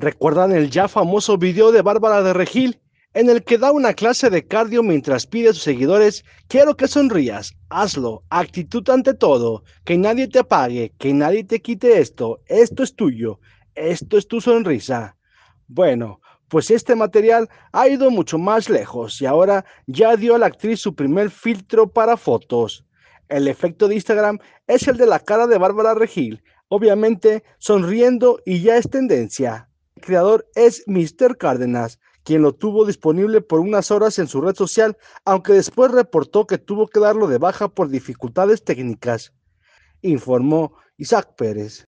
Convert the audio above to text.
¿Recuerdan el ya famoso video de Bárbara de Regil en el que da una clase de cardio mientras pide a sus seguidores, quiero que sonrías, hazlo, actitud ante todo, que nadie te apague, que nadie te quite esto, esto es tuyo, esto es tu sonrisa? Bueno, pues este material ha ido mucho más lejos y ahora ya dio a la actriz su primer filtro para fotos. El efecto de Instagram es el de la cara de Bárbara Regil, obviamente sonriendo y ya es tendencia creador es Mr. Cárdenas, quien lo tuvo disponible por unas horas en su red social, aunque después reportó que tuvo que darlo de baja por dificultades técnicas, informó Isaac Pérez.